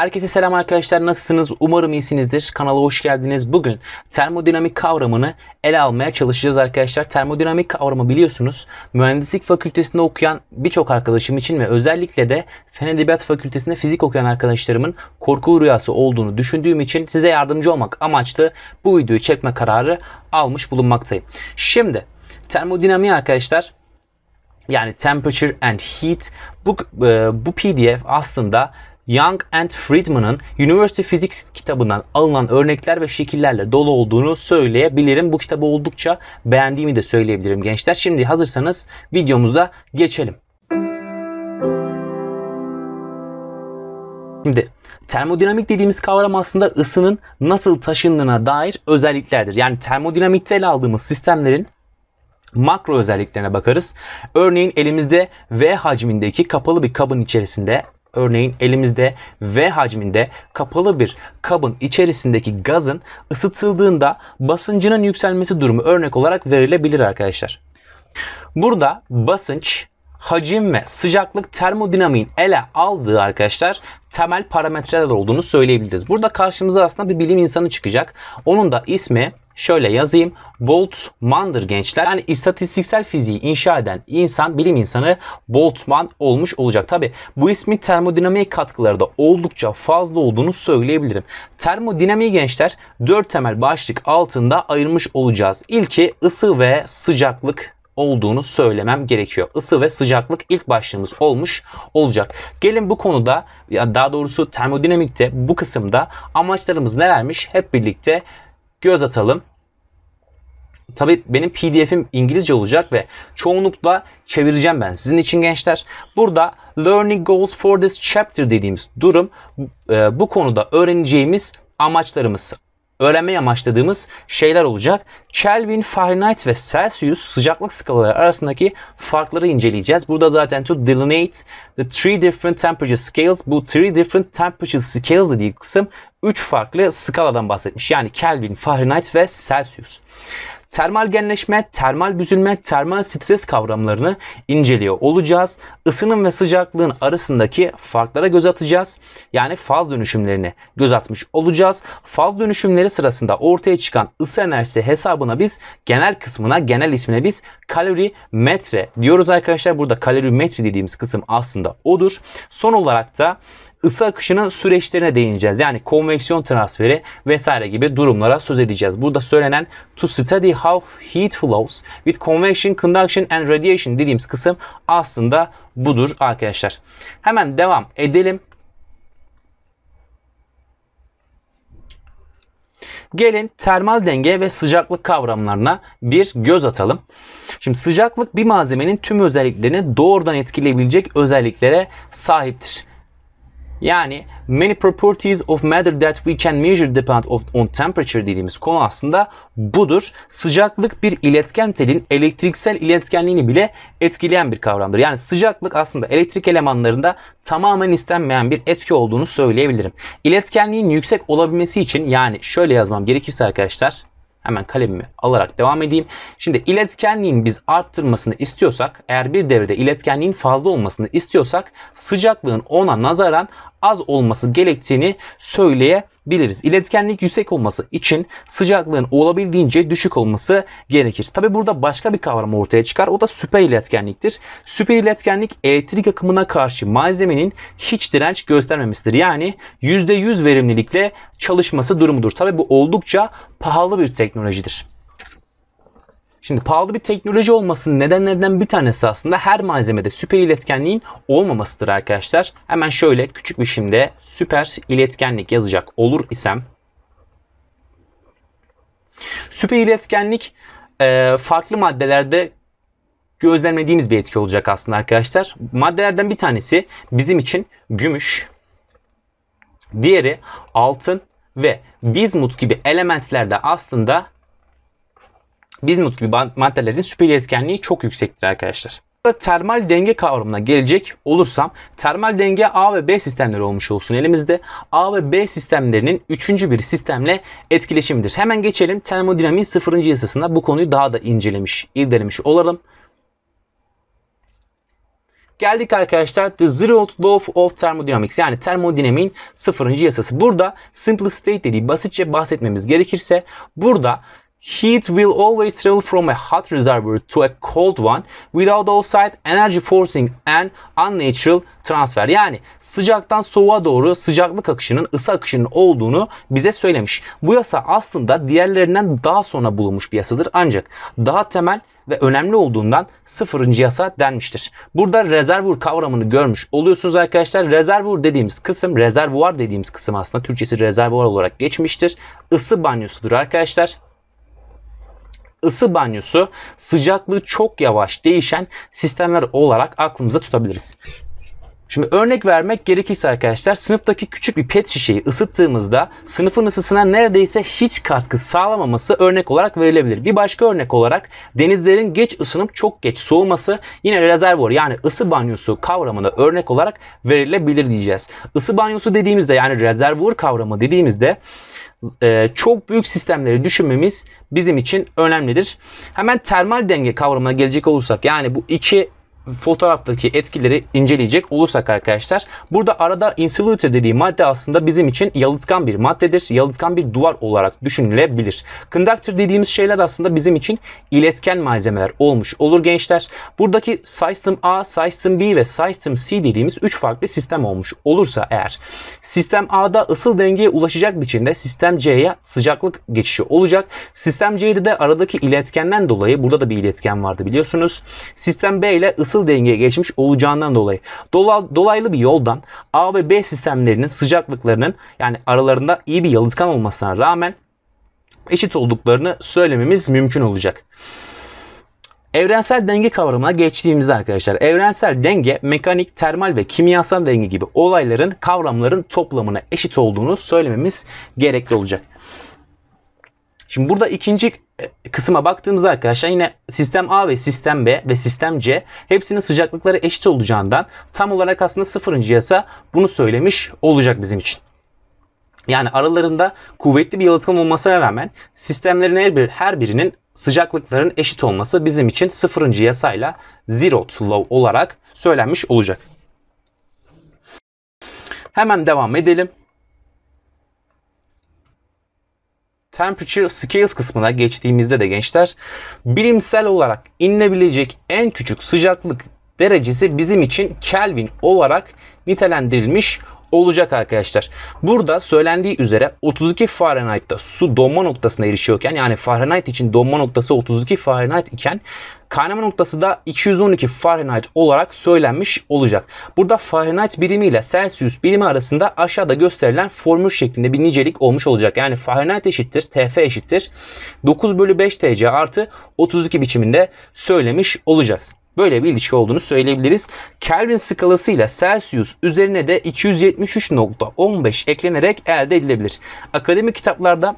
Herkese selam arkadaşlar nasılsınız? Umarım iyisinizdir. Kanala hoş geldiniz. Bugün termodinamik kavramını ele almaya çalışacağız arkadaşlar. Termodinamik kavramı biliyorsunuz mühendislik fakültesinde okuyan birçok arkadaşım için ve özellikle de Fen Edebiyat Fakültesinde fizik okuyan arkadaşlarımın korkulu rüyası olduğunu düşündüğüm için size yardımcı olmak amaçlı bu videoyu çekme kararı almış bulunmaktayım. Şimdi termodinamiği arkadaşlar yani temperature and heat bu, e, bu pdf aslında Young and Friedman'ın University Physics kitabından alınan örnekler ve şekillerle dolu olduğunu söyleyebilirim. Bu kitabı oldukça beğendiğimi de söyleyebilirim gençler. Şimdi hazırsanız videomuza geçelim. Şimdi termodinamik dediğimiz kavram aslında ısının nasıl taşındığına dair özelliklerdir. Yani termodinamikte ele aldığımız sistemlerin makro özelliklerine bakarız. Örneğin elimizde V hacmindeki kapalı bir kabın içerisinde Örneğin elimizde V hacminde kapalı bir kabın içerisindeki gazın ısıtıldığında basıncının yükselmesi durumu örnek olarak verilebilir arkadaşlar. Burada basınç, hacim ve sıcaklık termodinamiğin ele aldığı arkadaşlar temel parametreler olduğunu söyleyebiliriz. Burada karşımıza aslında bir bilim insanı çıkacak. Onun da ismi şöyle yazayım. Boltzmann'dır gençler. Yani istatistiksel fiziği inşa eden insan, bilim insanı Boltzmann olmuş olacak. Tabi bu ismin termodinamik katkıları da oldukça fazla olduğunu söyleyebilirim. Termodinamiği gençler 4 temel başlık altında ayırmış olacağız. İlki ısı ve sıcaklık olduğunu söylemem gerekiyor. Isı ve sıcaklık ilk başlığımız olmuş olacak. Gelin bu konuda ya daha doğrusu termodinamikte bu kısımda amaçlarımız nelermiş hep birlikte göz atalım. Tabi benim pdf'im İngilizce olacak ve çoğunlukla çevireceğim ben sizin için gençler. Burada learning goals for this chapter dediğimiz durum e, bu konuda öğreneceğimiz amaçlarımız öğrenmeye amaçladığımız şeyler olacak. Kelvin, Fahrenheit ve Celsius sıcaklık skalaları arasındaki farkları inceleyeceğiz. Burada zaten to delineate the three different temperature scales. Bu three different temperature scales dediği kısım 3 farklı skaladan bahsetmiş. Yani Kelvin, Fahrenheit ve Celsius termal genleşme, termal büzülme, termal stres kavramlarını inceliyor olacağız. Isının ve sıcaklığın arasındaki farklara göz atacağız. Yani faz dönüşümlerini göz atmış olacağız. Faz dönüşümleri sırasında ortaya çıkan ısı enerjisi hesabına biz genel kısmına, genel ismine biz kalori metre diyoruz arkadaşlar. Burada kalori metre dediğimiz kısım aslında odur. Son olarak da ısı akışının süreçlerine değineceğiz. Yani konveksiyon transferi vesaire gibi durumlara söz edeceğiz. Burada söylenen to study how heat flows with convection, conduction and radiation dediğimiz kısım aslında budur arkadaşlar. Hemen devam edelim. Gelin termal denge ve sıcaklık kavramlarına bir göz atalım. Şimdi sıcaklık bir malzemenin tüm özelliklerini doğrudan etkileyebilecek özelliklere sahiptir. Yani many properties of matter that we can measure depend on temperature dediğimiz konu aslında budur. Sıcaklık bir iletken telin elektriksel iletkenliğini bile etkileyen bir kavramdır. Yani sıcaklık aslında elektrik elemanlarında tamamen istenmeyen bir etki olduğunu söyleyebilirim. İletkenliğin yüksek olabilmesi için yani şöyle yazmam gerekirse arkadaşlar Hemen kalemimi alarak devam edeyim. Şimdi iletkenliğin biz arttırmasını istiyorsak, eğer bir devrede iletkenliğin fazla olmasını istiyorsak sıcaklığın ona nazaran az olması gerektiğini söyleyebiliriz. İletkenlik yüksek olması için sıcaklığın olabildiğince düşük olması gerekir. Tabi burada başka bir kavram ortaya çıkar. O da süper iletkenliktir. Süper iletkenlik elektrik akımına karşı malzemenin hiç direnç göstermemesidir. Yani %100 verimlilikle çalışması durumudur. Tabi bu oldukça pahalı bir teknolojidir. Şimdi pahalı bir teknoloji olmasının nedenlerinden bir tanesi aslında her malzemede süper iletkenliğin olmamasıdır arkadaşlar. Hemen şöyle küçük bir şimdi süper iletkenlik yazacak olur isem. Süper iletkenlik e, farklı maddelerde gözlemlediğimiz bir etki olacak aslında arkadaşlar. Maddelerden bir tanesi bizim için gümüş, diğeri altın ve bizmut gibi elementlerde aslında bizmut gibi maddelerin süperi etkenliği çok yüksektir arkadaşlar. Burada termal denge kavramına gelecek olursam termal denge A ve B sistemleri olmuş olsun elimizde. A ve B sistemlerinin üçüncü bir sistemle etkileşimidir. Hemen geçelim termodinamiğin sıfırıncı yasasında bu konuyu daha da incelemiş, irdelemiş olalım. Geldik arkadaşlar The Zero Law of Thermodynamics yani termodinamiğin sıfırıncı yasası. Burada simple state dediği basitçe bahsetmemiz gerekirse burada Heat will always travel from a hot reservoir to a cold one without outside energy forcing an unnatural transfer. Yani sıcaktan soğuğa doğru sıcaklık akışının ısı akışının olduğunu bize söylemiş. Bu yasa aslında diğerlerinden daha sonra bulunmuş bir yasadır ancak daha temel ve önemli olduğundan sıfırıncı yasa denmiştir. Burada rezervuar kavramını görmüş oluyorsunuz arkadaşlar. Rezervuar dediğimiz kısım, rezervuar dediğimiz kısım aslında Türkçesi rezervuar olarak geçmiştir. Isı banyosudur arkadaşlar ısı banyosu sıcaklığı çok yavaş değişen sistemler olarak aklımızda tutabiliriz. Şimdi örnek vermek gerekirse arkadaşlar sınıftaki küçük bir pet şişeyi ısıttığımızda sınıfın ısısına neredeyse hiç katkı sağlamaması örnek olarak verilebilir. Bir başka örnek olarak denizlerin geç ısınıp çok geç soğuması yine rezervuar yani ısı banyosu kavramına örnek olarak verilebilir diyeceğiz. Isı banyosu dediğimizde yani rezervuar kavramı dediğimizde e, çok büyük sistemleri düşünmemiz bizim için önemlidir. Hemen termal denge kavramına gelecek olursak yani bu iki fotoğraftaki etkileri inceleyecek olursak arkadaşlar burada arada insulator dediği madde aslında bizim için yalıtkan bir maddedir. Yalıtkan bir duvar olarak düşünülebilir. Conductor dediğimiz şeyler aslında bizim için iletken malzemeler olmuş olur gençler. Buradaki System A, System B ve System C dediğimiz 3 farklı sistem olmuş olursa eğer Sistem A'da ısıl dengeye ulaşacak biçimde Sistem C'ye sıcaklık geçişi olacak. Sistem C'de de aradaki iletkenden dolayı burada da bir iletken vardı biliyorsunuz. Sistem B ile ısı asıl dengeye geçmiş olacağından dolayı dolaylı bir yoldan A ve B sistemlerinin sıcaklıklarının yani aralarında iyi bir yalıtkan olmasına rağmen eşit olduklarını söylememiz mümkün olacak. Evrensel denge kavramına geçtiğimizde arkadaşlar evrensel denge mekanik, termal ve kimyasal denge gibi olayların kavramların toplamına eşit olduğunu söylememiz gerekli olacak. Şimdi burada ikinci e, kısma baktığımızda arkadaşlar yine sistem A ve sistem B ve sistem C hepsinin sıcaklıkları eşit olacağından tam olarak aslında sıfırıncı yasa bunu söylemiş olacak bizim için. Yani aralarında kuvvetli bir yalıtım olmasına rağmen sistemlerin her, bir, her birinin sıcaklıkların eşit olması bizim için sıfırıncı yasayla zeroth law olarak söylenmiş olacak. Hemen devam edelim. Temperature Scales kısmına geçtiğimizde de gençler bilimsel olarak inilebilecek en küçük sıcaklık derecesi bizim için Kelvin olarak nitelendirilmiş olacak arkadaşlar. Burada söylendiği üzere 32 Fahrenheit'ta su donma noktasına erişiyorken yani Fahrenheit için donma noktası 32 Fahrenheit iken kaynama noktası da 212 Fahrenheit olarak söylenmiş olacak. Burada Fahrenheit birimi ile Celsius birimi arasında aşağıda gösterilen formül şeklinde bir nicelik olmuş olacak. Yani Fahrenheit eşittir TF eşittir 9 bölü 5 TC artı 32 biçiminde söylemiş olacağız. Böyle bir ilişki olduğunu söyleyebiliriz. Kelvin skalasıyla Celsius üzerine de 273.15 eklenerek elde edilebilir. Akademik kitaplarda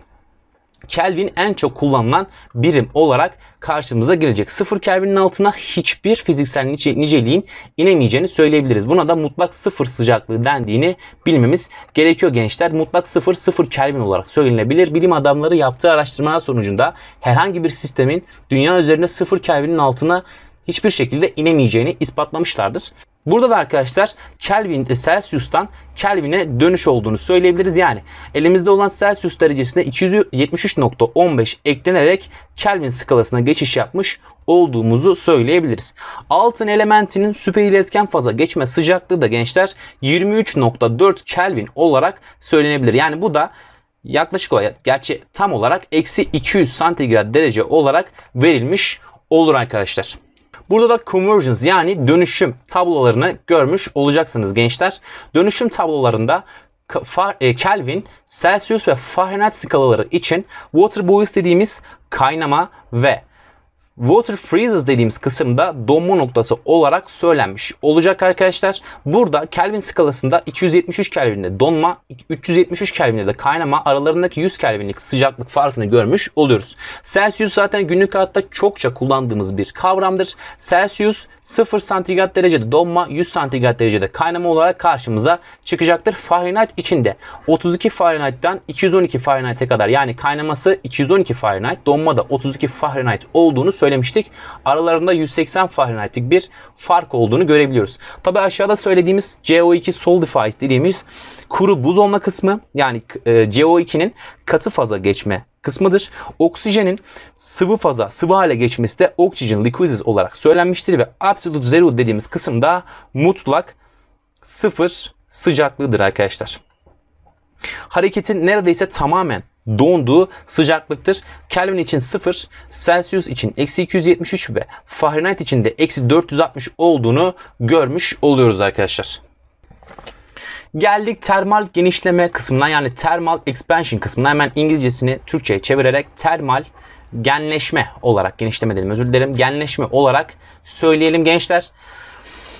Kelvin en çok kullanılan birim olarak karşımıza gelecek. Sıfır Kelvin'in altına hiçbir fiziksel niceliğin inemeyeceğini söyleyebiliriz. Buna da mutlak sıfır sıcaklığı dendiğini bilmemiz gerekiyor gençler. Mutlak sıfır sıfır Kelvin olarak söylenebilir. Bilim adamları yaptığı araştırmalar sonucunda herhangi bir sistemin dünya üzerinde sıfır Kelvin'in altına hiçbir şekilde inemeyeceğini ispatlamışlardır. Burada da arkadaşlar Kelvin e, Celsius'tan Kelvin'e dönüş olduğunu söyleyebiliriz. Yani elimizde olan Celsius derecesine 273.15 eklenerek Kelvin skalasına geçiş yapmış olduğumuzu söyleyebiliriz. Altın elementinin süper iletken faza geçme sıcaklığı da gençler 23.4 Kelvin olarak söylenebilir. Yani bu da yaklaşık olarak gerçi tam olarak eksi 200 santigrat derece olarak verilmiş olur arkadaşlar. Burada da conversions yani dönüşüm tablolarını görmüş olacaksınız gençler. Dönüşüm tablolarında e, Kelvin, Celsius ve Fahrenheit skalaları için water boils dediğimiz kaynama ve Water freezes dediğimiz kısımda donma noktası olarak söylenmiş olacak arkadaşlar. Burada Kelvin skalasında 273 Kelvin'de donma, 373 Kelvin'de de kaynama aralarındaki 100 Kelvin'lik sıcaklık farkını görmüş oluyoruz. Celsius zaten günlük hayatta çokça kullandığımız bir kavramdır. Celsius 0 santigrat derecede donma, 100 santigrat derecede kaynama olarak karşımıza çıkacaktır. Fahrenheit içinde 32 Fahrenheit'ten 212 Fahrenheit'e kadar yani kaynaması 212 Fahrenheit, donma da 32 Fahrenheit olduğunu söylemiştik. Aralarında 180 Fahrenheit'lik bir fark olduğunu görebiliyoruz. Tabi aşağıda söylediğimiz CO2 solidifies dediğimiz kuru buz olma kısmı yani e, CO2'nin katı faza geçme kısmıdır. Oksijenin sıvı faza, sıvı hale geçmesi de oxygen liquidis olarak söylenmiştir ve absolute zero dediğimiz kısımda mutlak sıfır sıcaklığıdır arkadaşlar hareketin neredeyse tamamen donduğu sıcaklıktır. Kelvin için 0, Celsius için eksi 273 ve Fahrenheit için de eksi 460 olduğunu görmüş oluyoruz arkadaşlar. Geldik termal genişleme kısmına yani termal expansion kısmına hemen İngilizcesini Türkçe'ye çevirerek termal genleşme olarak genişleme dedim özür dilerim genleşme olarak söyleyelim gençler.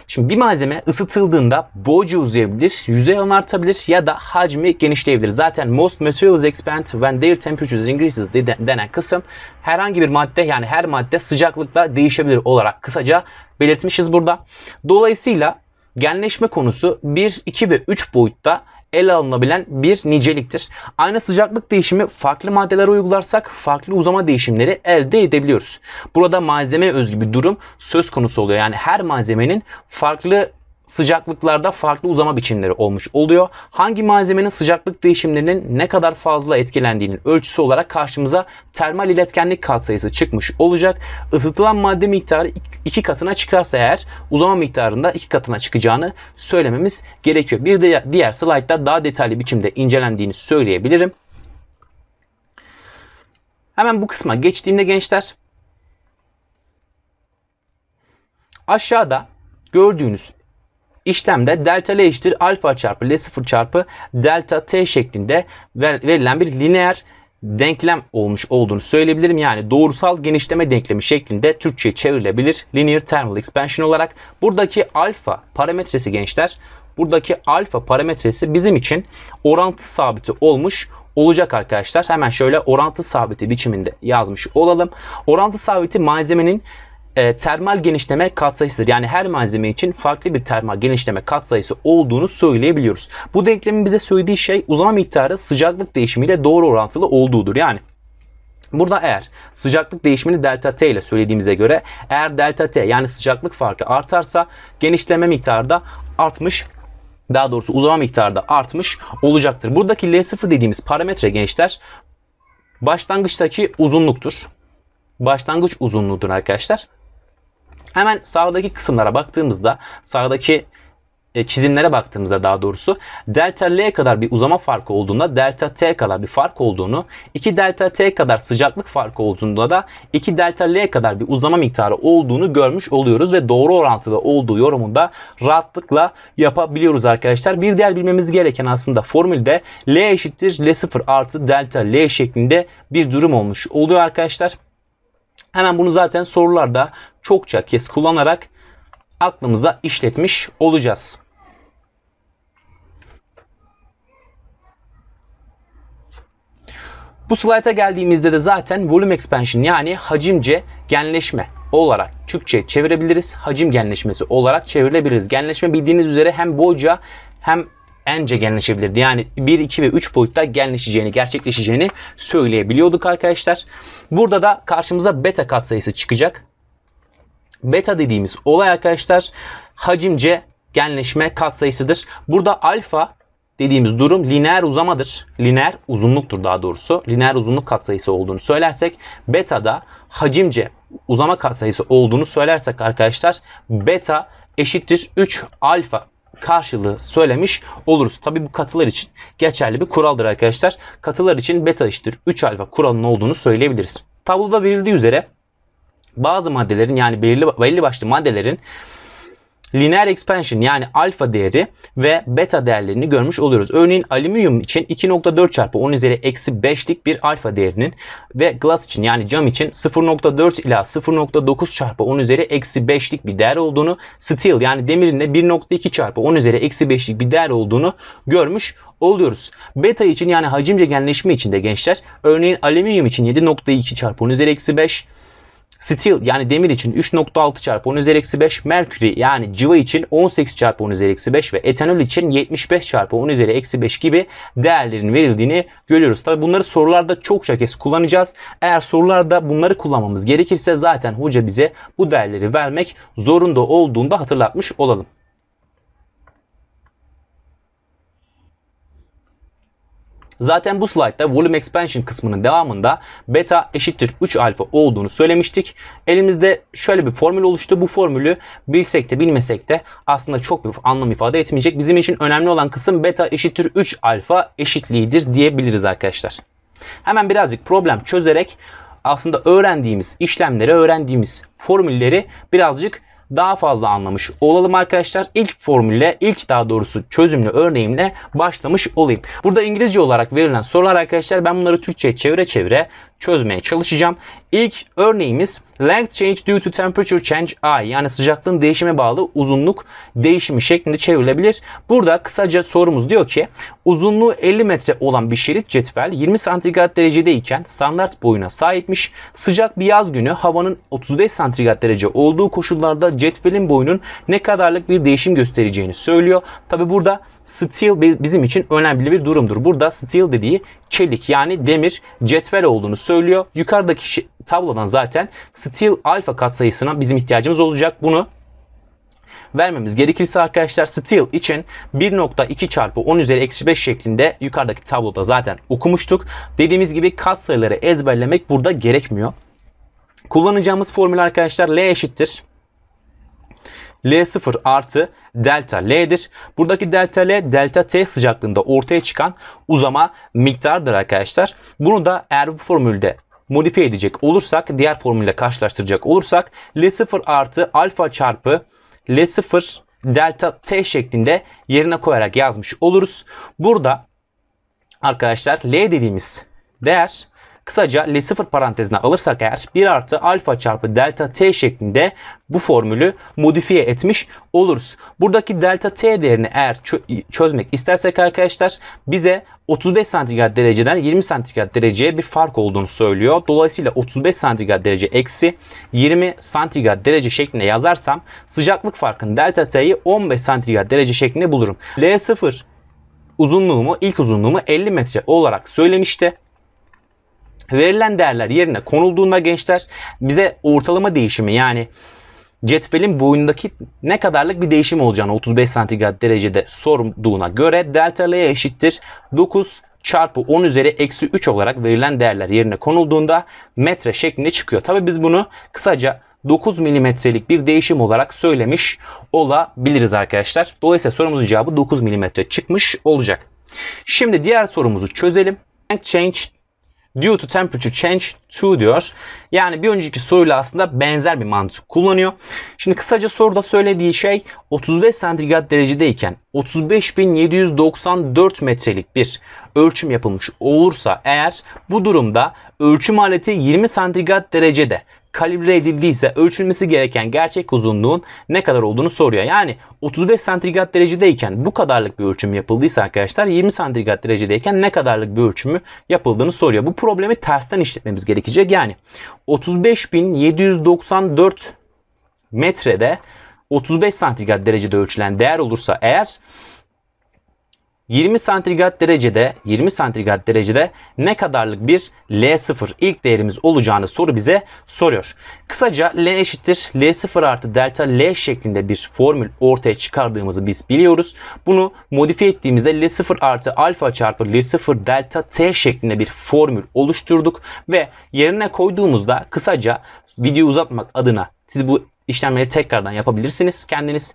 Şimdi bir malzeme ısıtıldığında boyca uzayabilir, yüzey artabilir ya da hacmi genişleyebilir. Zaten most materials expand when their temperatures increases denen kısım herhangi bir madde yani her madde sıcaklıkla değişebilir olarak kısaca belirtmişiz burada. Dolayısıyla genleşme konusu 1, 2 ve 3 boyutta ele alınabilen bir niceliktir. Aynı sıcaklık değişimi farklı maddelere uygularsak farklı uzama değişimleri elde edebiliyoruz. Burada malzeme özgü bir durum söz konusu oluyor. Yani her malzemenin farklı sıcaklıklarda farklı uzama biçimleri olmuş oluyor. Hangi malzemenin sıcaklık değişimlerinin ne kadar fazla etkilendiğinin ölçüsü olarak karşımıza termal iletkenlik katsayısı çıkmış olacak. Isıtılan madde miktarı iki katına çıkarsa eğer uzama miktarında iki katına çıkacağını söylememiz gerekiyor. Bir de diğer slaytta daha detaylı biçimde incelendiğini söyleyebilirim. Hemen bu kısma geçtiğimde gençler aşağıda gördüğünüz İşlemde delta L eşittir alfa çarpı L0 çarpı delta T şeklinde verilen bir lineer denklem olmuş olduğunu söyleyebilirim. Yani doğrusal genişleme denklemi şeklinde Türkçe'ye çevrilebilir. Linear Thermal Expansion olarak. Buradaki alfa parametresi gençler. Buradaki alfa parametresi bizim için orantı sabiti olmuş olacak arkadaşlar. Hemen şöyle orantı sabiti biçiminde yazmış olalım. Orantı sabiti malzemenin e, termal genişleme katsayısıdır. Yani her malzeme için farklı bir termal genişleme katsayısı olduğunu söyleyebiliyoruz. Bu denklemin bize söylediği şey uzama miktarı sıcaklık değişimiyle doğru orantılı olduğudur. Yani Burada eğer sıcaklık değişimini delta t ile söylediğimize göre eğer delta t yani sıcaklık farkı artarsa genişleme miktarı da artmış daha doğrusu uzama miktarı da artmış olacaktır. Buradaki L0 dediğimiz parametre gençler başlangıçtaki uzunluktur. Başlangıç uzunluğudur arkadaşlar. Hemen sağdaki kısımlara baktığımızda sağdaki e, çizimlere baktığımızda daha doğrusu delta L kadar bir uzama farkı olduğunda delta T kadar bir fark olduğunu 2 delta T kadar sıcaklık farkı olduğunda da 2 delta L kadar bir uzama miktarı olduğunu görmüş oluyoruz ve doğru orantıda olduğu yorumunu da rahatlıkla yapabiliyoruz arkadaşlar. Bir diğer bilmemiz gereken aslında formülde L eşittir L0 artı delta L şeklinde bir durum olmuş oluyor arkadaşlar. Hemen bunu zaten sorularda çokça kez kullanarak aklımıza işletmiş olacağız. Bu slayta geldiğimizde de zaten volume expansion yani hacimce genleşme olarak Türkçe çevirebiliriz. Hacim genleşmesi olarak çevirebiliriz. Genleşme bildiğiniz üzere hem boyca hem ence genleşebilirdi. Yani 1, 2 ve 3 boyutta genleşeceğini, gerçekleşeceğini söyleyebiliyorduk arkadaşlar. Burada da karşımıza beta katsayısı çıkacak. Beta dediğimiz olay arkadaşlar hacimce genleşme katsayısıdır. Burada alfa dediğimiz durum lineer uzamadır. Lineer uzunluktur daha doğrusu. Lineer uzunluk katsayısı olduğunu söylersek beta da hacimce uzama katsayısı olduğunu söylersek arkadaşlar beta eşittir 3 alfa karşılığı söylemiş oluruz. Tabi bu katılar için geçerli bir kuraldır arkadaşlar. Katılar için beta eşittir 3 alfa kuralının olduğunu söyleyebiliriz. Tabloda verildiği üzere bazı maddelerin yani belirli, belirli başlı maddelerin lineer expansion yani alfa değeri ve beta değerlerini görmüş oluyoruz. Örneğin alüminyum için 2.4 çarpı 10 üzeri eksi 5'lik bir alfa değerinin ve glass için yani cam için 0.4 ila 0.9 çarpı 10 üzeri eksi 5'lik bir değer olduğunu steel yani demirin de 1.2 çarpı 10 üzeri eksi 5'lik bir değer olduğunu görmüş oluyoruz. Beta için yani hacimce genleşme için de gençler örneğin alüminyum için 7.2 çarpı 10 üzeri eksi 5 Steel yani demir için 3.6 çarpı 10 üzeri eksi 5. Merkürü yani civa için 18 çarpı 10 üzeri eksi 5 ve etanol için 75 çarpı 10 üzeri eksi 5 gibi değerlerin verildiğini görüyoruz. Tabi bunları sorularda çokça kez kullanacağız. Eğer sorularda bunları kullanmamız gerekirse zaten hoca bize bu değerleri vermek zorunda olduğunda hatırlatmış olalım. Zaten bu slaytta Volume Expansion kısmının devamında beta eşittir 3 alfa olduğunu söylemiştik. Elimizde şöyle bir formül oluştu. Bu formülü bilsek de bilmesek de aslında çok bir anlam ifade etmeyecek. Bizim için önemli olan kısım beta eşittir 3 alfa eşitliğidir diyebiliriz arkadaşlar. Hemen birazcık problem çözerek aslında öğrendiğimiz işlemleri, öğrendiğimiz formülleri birazcık daha fazla anlamış olalım arkadaşlar. İlk formülle, ilk daha doğrusu çözümlü örneğimle başlamış olayım. Burada İngilizce olarak verilen sorular arkadaşlar ben bunları Türkçe'ye çevire çevire çözmeye çalışacağım. İlk örneğimiz length change due to temperature change I yani sıcaklığın değişime bağlı uzunluk değişimi şeklinde çevrilebilir. Burada kısaca sorumuz diyor ki uzunluğu 50 metre olan bir şerit cetvel 20 santigrat derecedeyken standart boyuna sahipmiş. Sıcak bir yaz günü havanın 35 santigrat derece olduğu koşullarda cetvelin boyunun ne kadarlık bir değişim göstereceğini söylüyor. Tabi burada steel bizim için önemli bir durumdur. Burada steel dediği çelik yani demir cetvel olduğunu söylüyor. Yukarıdaki tablodan zaten steel alfa katsayısına bizim ihtiyacımız olacak. Bunu vermemiz gerekirse arkadaşlar steel için 1.2 çarpı 10 üzeri eksi 5 şeklinde yukarıdaki tabloda zaten okumuştuk. Dediğimiz gibi katsayıları ezberlemek burada gerekmiyor. Kullanacağımız formül arkadaşlar L eşittir L0 artı delta L'dir. Buradaki delta L delta T sıcaklığında ortaya çıkan uzama miktardır arkadaşlar. Bunu da eğer bu formülde modifiye edecek olursak diğer formülle karşılaştıracak olursak L0 artı alfa çarpı L0 delta T şeklinde yerine koyarak yazmış oluruz. Burada arkadaşlar L dediğimiz değer Kısaca L0 parantezine alırsak eğer 1 artı alfa çarpı delta t şeklinde bu formülü modifiye etmiş oluruz. Buradaki delta t değerini eğer çözmek istersek arkadaşlar bize 35 santigrat dereceden 20 santigrat dereceye bir fark olduğunu söylüyor. Dolayısıyla 35 santigrat derece eksi 20 santigrat derece şeklinde yazarsam sıcaklık farkının delta t'yi 15 santigrat derece şeklinde bulurum. L0 uzunluğumu ilk uzunluğumu 50 metre olarak söylemişti. Verilen değerler yerine konulduğunda gençler bize ortalama değişimi yani cetvelin boyundaki ne kadarlık bir değişim olacağını 35 santigrat derecede sorduğuna göre delta L'ye eşittir 9 çarpı 10 üzeri eksi 3 olarak verilen değerler yerine konulduğunda metre şeklinde çıkıyor. Tabi biz bunu kısaca 9 milimetrelik bir değişim olarak söylemiş olabiliriz arkadaşlar. Dolayısıyla sorumuzun cevabı 9 milimetre çıkmış olacak. Şimdi diğer sorumuzu çözelim. Change Due to temperature change to diyor. Yani bir önceki soruyla aslında benzer bir mantık kullanıyor. Şimdi kısaca soruda söylediği şey 35 santigrat derecedeyken 35.794 metrelik bir ölçüm yapılmış olursa eğer bu durumda ölçüm aleti 20 santigrat derecede kalibre edildiyse ölçülmesi gereken gerçek uzunluğun ne kadar olduğunu soruyor. Yani 35 santigrat derecedeyken bu kadarlık bir ölçüm yapıldıysa arkadaşlar 20 santigrat derecedeyken ne kadarlık bir ölçümü yapıldığını soruyor. Bu problemi tersten işletmemiz gerekecek. Yani 35.794 metrede 35 santigrat derecede ölçülen değer olursa eğer 20 santigrat derecede 20 santigrat derecede ne kadarlık bir L0 ilk değerimiz olacağını soru bize soruyor. Kısaca L eşittir L0 artı delta L şeklinde bir formül ortaya çıkardığımızı biz biliyoruz. Bunu modifiye ettiğimizde L0 artı alfa çarpı L0 delta T şeklinde bir formül oluşturduk ve yerine koyduğumuzda kısaca videoyu uzatmak adına siz bu işlemleri tekrardan yapabilirsiniz kendiniz.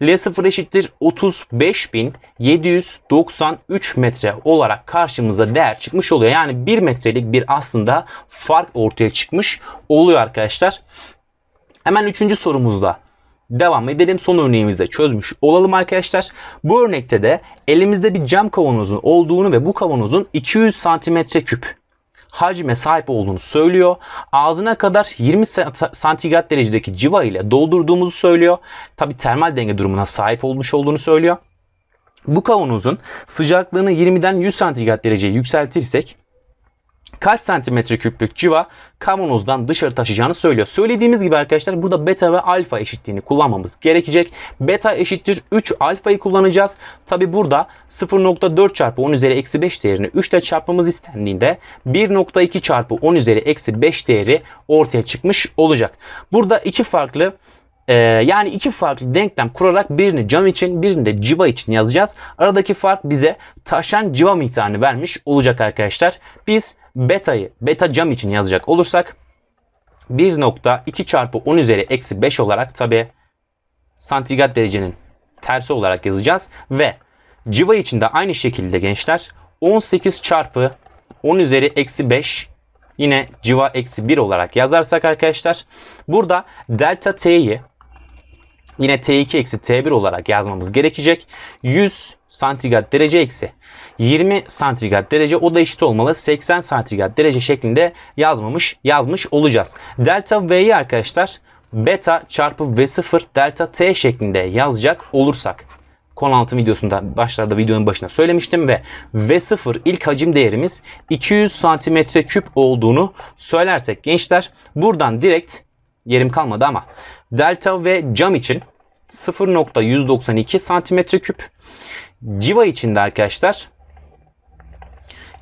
L0 eşittir 35.793 metre olarak karşımıza değer çıkmış oluyor. Yani 1 metrelik bir aslında fark ortaya çıkmış oluyor arkadaşlar. Hemen 3. sorumuzda devam edelim. Son örneğimizde çözmüş olalım arkadaşlar. Bu örnekte de elimizde bir cam kavanozun olduğunu ve bu kavanozun 200 santimetre küp hacme sahip olduğunu söylüyor. Ağzına kadar 20 santigrat derecedeki civa ile doldurduğumuzu söylüyor. Tabi termal denge durumuna sahip olmuş olduğunu söylüyor. Bu kavanozun sıcaklığını 20'den 100 santigrat dereceye yükseltirsek kaç santimetre küplük civa kavanozdan dışarı taşıyacağını söylüyor. Söylediğimiz gibi arkadaşlar burada beta ve alfa eşitliğini kullanmamız gerekecek. Beta eşittir 3 alfayı kullanacağız. Tabi burada 0.4 çarpı 10 üzeri eksi 5 değerini 3 ile çarpmamız istendiğinde 1.2 çarpı 10 üzeri eksi 5 değeri ortaya çıkmış olacak. Burada iki farklı ee, yani iki farklı denklem kurarak birini cam için birini de civa için yazacağız. Aradaki fark bize taşan civa miktarını vermiş olacak arkadaşlar. Biz beta'yı beta cam için yazacak olursak 1.2 çarpı 10 üzeri eksi 5 olarak tabi santigrat derecenin tersi olarak yazacağız. Ve civa için de aynı şekilde gençler 18 çarpı 10 üzeri eksi 5 yine civa eksi 1 olarak yazarsak arkadaşlar burada delta t'yi yine T2 eksi T1 olarak yazmamız gerekecek. 100 santigrat derece eksi 20 santigrat derece o da eşit olmalı 80 santigrat derece şeklinde yazmamış yazmış olacağız. Delta V'yi arkadaşlar beta çarpı V0 delta T şeklinde yazacak olursak konu altı videosunda başlarda videonun başına söylemiştim ve V0 ilk hacim değerimiz 200 santimetre küp olduğunu söylersek gençler buradan direkt yerim kalmadı ama delta ve cam için 0.192 santimetre küp Civa için de arkadaşlar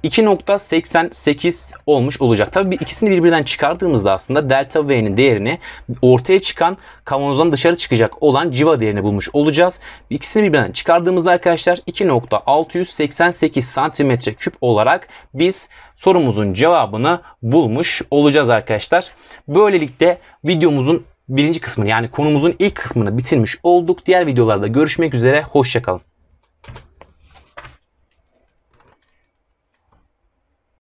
2.88 olmuş olacak. Tabii ikisini birbirinden çıkardığımızda aslında delta V'nin değerini ortaya çıkan kavanozdan dışarı çıkacak olan civa değerini bulmuş olacağız. İkisini birbirinden çıkardığımızda arkadaşlar 2.688 santimetre küp olarak biz sorumuzun cevabını bulmuş olacağız arkadaşlar. Böylelikle videomuzun birinci kısmını yani konumuzun ilk kısmını bitirmiş olduk. Diğer videolarda görüşmek üzere. Hoşçakalın.